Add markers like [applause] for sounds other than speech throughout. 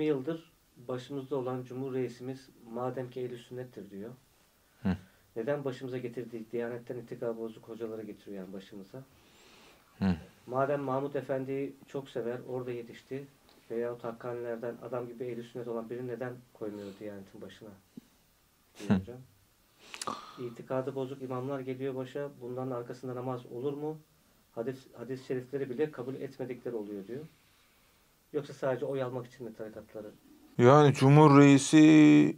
20 yıldır başımızda olan Cumhur Reisimiz madem ki eli sünnettir diyor. Hı. Neden başımıza getirdiği Diyanetten itikabı bozuk hocaları getiriyor yani başımıza. Hı. Madem Mahmut Efendi'yi çok sever, orada yetişti veya o Hakkanilerden adam gibi eli sünnet olan biri neden koymuyor Diyanet'in başına? Diyor hocam. İtikadı bozuk imamlar geliyor başa. Bunların arkasında namaz olur mu? Hadis, hadis şerifleri bile kabul etmedikleri oluyor diyor. Yoksa sadece oy almak için mi tarikatları? Yani Cumhur Reisi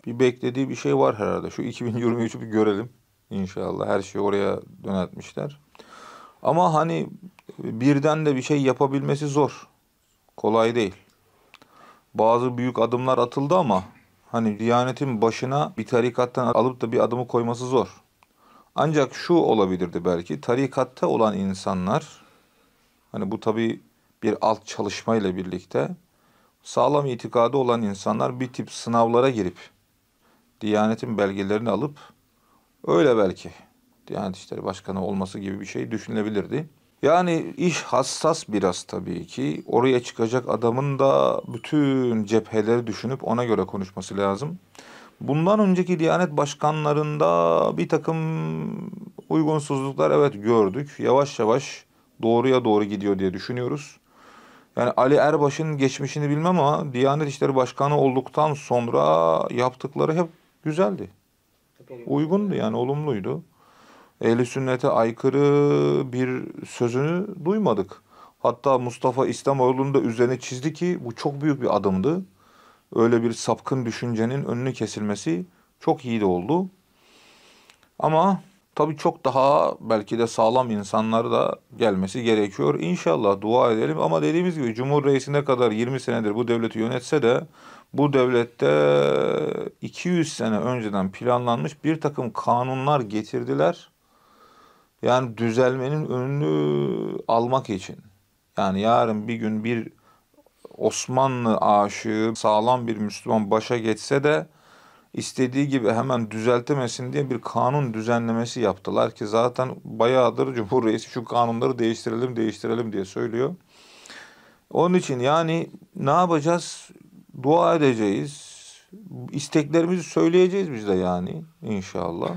bir beklediği bir şey var herhalde. Şu 2023'ü bir görelim inşallah. Her şeyi oraya yöneltmişler. Ama hani birden de bir şey yapabilmesi zor. Kolay değil. Bazı büyük adımlar atıldı ama hani Diyanet'in başına bir tarikattan alıp da bir adımı koyması zor. Ancak şu olabilirdi belki tarikatta olan insanlar hani bu tabi bir alt çalışma ile birlikte sağlam itikadı olan insanlar bir tip sınavlara girip Diyanet'in belgelerini alıp öyle belki Diyanet İşleri Başkanı olması gibi bir şey düşünülebilirdi. Yani iş hassas biraz tabii ki. Oraya çıkacak adamın da bütün cepheleri düşünüp ona göre konuşması lazım. Bundan önceki Diyanet başkanlarında bir takım uygunsuzluklar evet gördük. Yavaş yavaş doğruya doğru gidiyor diye düşünüyoruz. Yani Ali Erbaş'ın geçmişini bilmem ama Diyanet İşleri Başkanı olduktan sonra yaptıkları hep güzeldi. Uygundu yani olumluydu. Ehli sünnete aykırı bir sözünü duymadık. Hatta Mustafa İslamoğlu'nun da üzerine çizdi ki bu çok büyük bir adımdı. Öyle bir sapkın düşüncenin önünü kesilmesi çok iyi de oldu. Ama Tabii çok daha belki de sağlam insanları da gelmesi gerekiyor. İnşallah dua edelim ama dediğimiz gibi Cumhur Reisi'ne kadar 20 senedir bu devleti yönetse de bu devlette 200 sene önceden planlanmış bir takım kanunlar getirdiler. Yani düzelmenin önünü almak için. Yani yarın bir gün bir Osmanlı aşığı sağlam bir Müslüman başa geçse de istediği gibi hemen düzeltemesin diye bir kanun düzenlemesi yaptılar ki zaten bayağıdır Cumhur Reisi şu kanunları değiştirelim değiştirelim diye söylüyor. Onun için yani ne yapacağız? Dua edeceğiz. İsteklerimizi söyleyeceğiz biz de yani inşallah.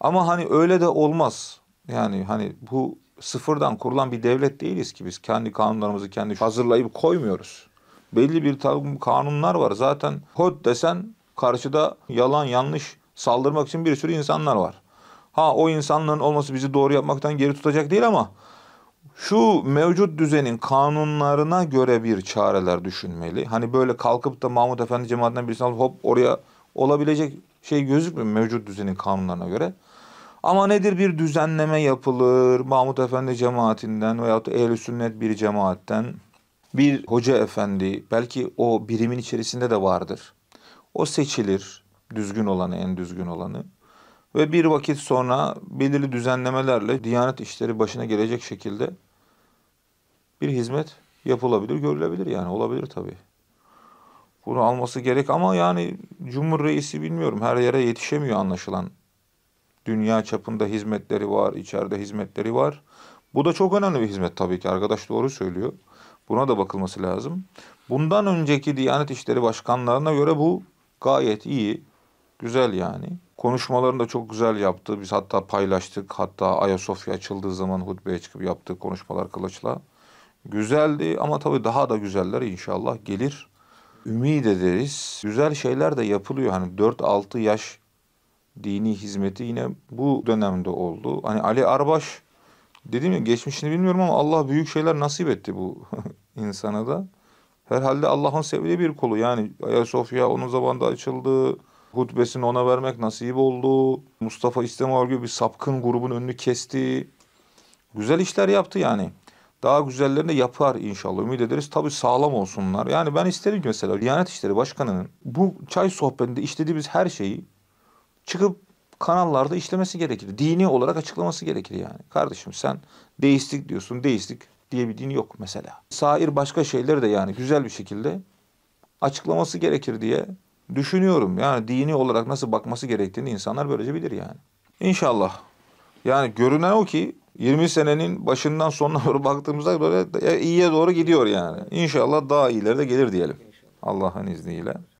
Ama hani öyle de olmaz. Yani hani bu sıfırdan kurulan bir devlet değiliz ki biz kendi kanunlarımızı kendi hazırlayıp koymuyoruz. Belli bir takım kanunlar var. Zaten HOT desen Karşıda yalan, yanlış saldırmak için bir sürü insanlar var. Ha o insanların olması bizi doğru yapmaktan geri tutacak değil ama şu mevcut düzenin kanunlarına göre bir çareler düşünmeli. Hani böyle kalkıp da Mahmut Efendi cemaatinden birisini alıp hop oraya olabilecek şey gözükmüyor mevcut düzenin kanunlarına göre. Ama nedir bir düzenleme yapılır Mahmut Efendi cemaatinden veyahut da ehl Sünnet bir cemaatten bir hoca efendi belki o birimin içerisinde de vardır. O seçilir düzgün olanı, en düzgün olanı. Ve bir vakit sonra belirli düzenlemelerle Diyanet işleri başına gelecek şekilde bir hizmet yapılabilir, görülebilir yani olabilir tabii. Bunu alması gerek ama yani Cumhur Reisi bilmiyorum her yere yetişemiyor anlaşılan. Dünya çapında hizmetleri var, içeride hizmetleri var. Bu da çok önemli bir hizmet tabii ki. Arkadaş doğru söylüyor. Buna da bakılması lazım. Bundan önceki Diyanet İşleri Başkanlarına göre bu gayet iyi, güzel yani. Konuşmalarını da çok güzel yaptı. Biz hatta paylaştık. Hatta Ayasofya açıldığı zaman hutbeye çıkıp yaptığı konuşmalar kılıçla. Güzeldi ama tabii daha da güzeller inşallah gelir. Ümid ederiz. Güzel şeyler de yapılıyor. Hani 4-6 yaş dini hizmeti yine bu dönemde oldu. Hani Ali Arbaş dediğim ya geçmişini bilmiyorum ama Allah büyük şeyler nasip etti bu [laughs] insana da. Herhalde Allah'ın sevdiği bir kulu. Yani Ayasofya onun zamanında açıldı. Hutbesini ona vermek nasip oldu. Mustafa İstemar gibi bir sapkın grubun önünü kesti. Güzel işler yaptı yani. Daha güzellerini yapar inşallah. Ümit ederiz. Tabii sağlam olsunlar. Yani ben isterim mesela Diyanet İşleri Başkanı'nın bu çay sohbetinde işlediğimiz her şeyi çıkıp kanallarda işlemesi gerekir. Dini olarak açıklaması gerekir yani. Kardeşim sen deistik diyorsun. Deistik diye bir din yok mesela. Sair başka şeyleri de yani güzel bir şekilde açıklaması gerekir diye düşünüyorum. Yani dini olarak nasıl bakması gerektiğini insanlar böylece bilir yani. İnşallah. Yani görünen o ki 20 senenin başından sonuna [laughs] doğru baktığımızda böyle iyiye doğru gidiyor yani. İnşallah daha iyileri de gelir diyelim. Allah'ın izniyle.